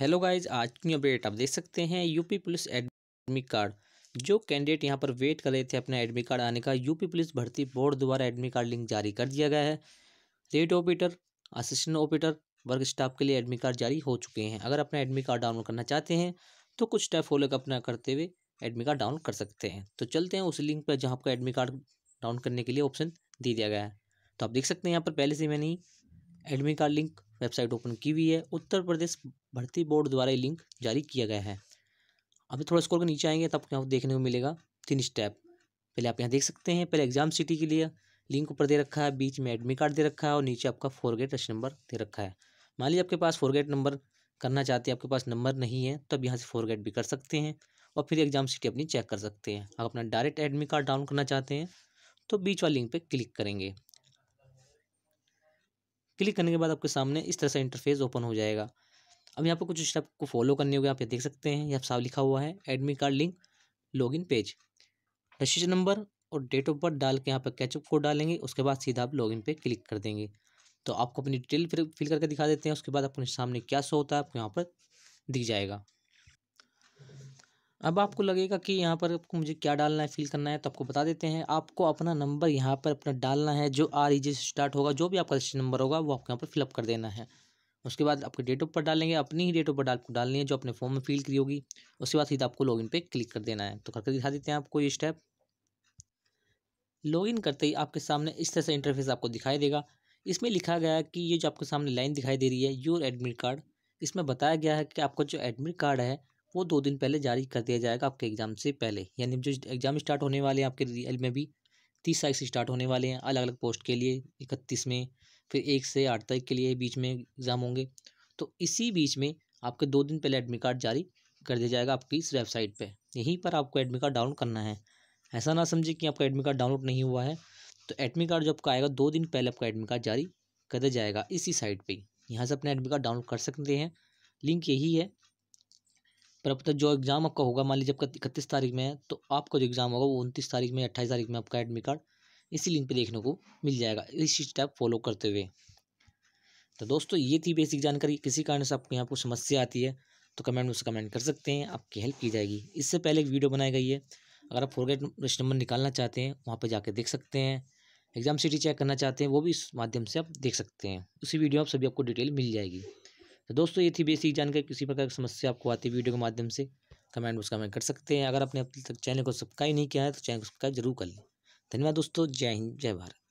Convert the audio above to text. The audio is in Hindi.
हेलो गाइज आज की अपडेट आप देख सकते हैं यूपी पुलिस एडमिट कार्ड जो कैंडिडेट यहां पर वेट कर रहे थे अपना एडमिट कार्ड आने का यूपी पुलिस भर्ती बोर्ड द्वारा एडमिट कार्ड लिंक जारी कर दिया गया है red operator assistant operator work staff के लिए एडमिट कार्ड जारी हो चुके हैं अगर अपना एडमिट कार्ड डाउनलोड करना चाहते हैं तो कुछ स्टेप फॉलो अपना करते हुए एडमिट कार्ड डाउनलोड कर सकते हैं तो चलते हैं उस लिंक पर जहाँ आपका एडमिट कार्ड डाउनलोड करने के लिए ऑप्शन दे दिया गया है तो आप देख सकते हैं यहाँ पर पहले से मैंने admit card link website open की हुई है उत्तर प्रदेश भर्ती बोर्ड द्वारा ये लिंक जारी किया गया है अभी थोड़ा स्कोर के नीचे आएंगे तो आपको यहाँ देखने को मिलेगा तीन स्टेप पहले आप यहाँ देख सकते हैं पहले एग्जाम सिटी के लिए लिंक ऊपर दे रखा है बीच में एडमिट कार्ड दे रखा है और नीचे आपका फोर गेट रश नंबर दे रखा है मान लीजिए आपके पास फोर गेट नंबर करना चाहते हैं आपके पास नंबर नहीं है तो आप यहाँ से फोर गेट भी कर सकते हैं और फिर एग्जाम सिटी अपनी चेक कर सकते हैं आप अपना डायरेक्ट एडमिट कार्ड डाउन करना चाहते हैं तो बीच वाले लिंक पर क्लिक करेंगे क्लिक करने के बाद आपके सामने इस तरह से इंटरफेस ओपन हो जाएगा अब यहाँ पर कुछ स्टेप को फॉलो करने होगा आप ये देख सकते हैं यहाँ साफ लिखा हुआ है admit card link login page registration number और डेट ऑफ बर्थ डाल के यहाँ पर कैचअप कोड डालेंगे उसके बाद सीधा आप लॉगिन पे क्लिक कर देंगे तो आपको अपनी डिटेल फिल करके दिखा देते हैं उसके बाद अपने सामने क्या शो होता है आपको यहाँ पर दिख जाएगा अब आपको लगेगा कि यहाँ पर आपको मुझे क्या डालना है फिल करना है तो आपको बता देते हैं आपको अपना नंबर यहाँ पर अपना डालना है जो आर ई e से स्टार्ट होगा जो भी आपका रजिस्ट्रेशन नंबर होगा वो आपको यहाँ पर फिलअप कर देना है उसके बाद आपके डेट ऑफ पर डालेंगे अपनी ही डेट ऑफ पर डाल डालनी है जो अपने फॉर्म में फिल की होगी उसके बाद सीधा आपको लॉगिन पे क्लिक कर देना है तो करके दिखा देते हैं आपको ये स्टेप लॉगिन करते ही आपके सामने इस तरह से इंटरफेस आपको दिखाई देगा इसमें लिखा गया है कि ये जो आपके सामने लाइन दिखाई दे रही है योर एडमिट कार्ड इसमें बताया गया है कि आपका जो एडमिट कार्ड है वो दो दिन पहले जारी कर दिया जाएगा आपके एग्ज़ाम से पहले यानी जो एग्ज़ाम स्टार्ट होने वाले हैं आपके रियल में भी तीस तारीख से स्टार्ट होने वाले हैं अलग अलग पोस्ट के लिए इकतीस में फिर एक से आठ तारीख के लिए बीच में एग्ज़ाम होंगे तो इसी बीच में आपके दो दिन पहले एडमिट कार्ड जारी कर दिया जाएगा आपकी इस वेबसाइट पर यहीं पर आपको एडमिट कार्ड डाउनलोड करना है ऐसा ना समझे कि आपका एडमिट कार्ड डाउनलोड नहीं हुआ है तो एडमिट कार्ड जो आपका आएगा दो दिन पहले आपका एडमिट कार्ड जारी कर दिया जाएगा इसी साइट पर यहाँ से अपना एडमिट कार्ड डाउनलोड कर सकते हैं लिंक यही है प्रपत्र तो जो एग्ज़ाम आपका होगा मान लीजिए आपका इकतीस तारीख में है तो आपका जो एग्ज़ाम होगा वो उनतीस तारीख में अट्ठाईस तारीख में आपका एडमिट कार्ड इसी लिंक पे देखने को मिल जाएगा इसी स्टेप फॉलो करते हुए तो दोस्तों ये थी बेसिक जानकारी किसी कारण से आपको यहाँ पर समस्या आती है तो कमेंट में उससे कमेंट कर सकते हैं आपकी हेल्प की जाएगी इससे पहले एक वीडियो बनाई गई है अगर आप फोरगेट प्रश्न नंबर निकालना चाहते हैं वहाँ पर जाकर देख सकते हैं एग्जाम सिटी चेक करना चाहते हैं वो भी इस माध्यम से आप देख सकते हैं उसी वीडियो में आप सभी आपको डिटेल मिल जाएगी तो दोस्तों ये थी बेसिक जानकारी किसी प्रकार की समस्या आपको आती है वीडियो के माध्यम से कमेंट बॉक्स कमेंट कर सकते हैं अगर आपने अब तक चैनल को सब्सक्राइब नहीं किया है तो चैनल को सब्सक्राइब जरूर कर लें धन्यवाद दोस्तों जय हिंद जय भारत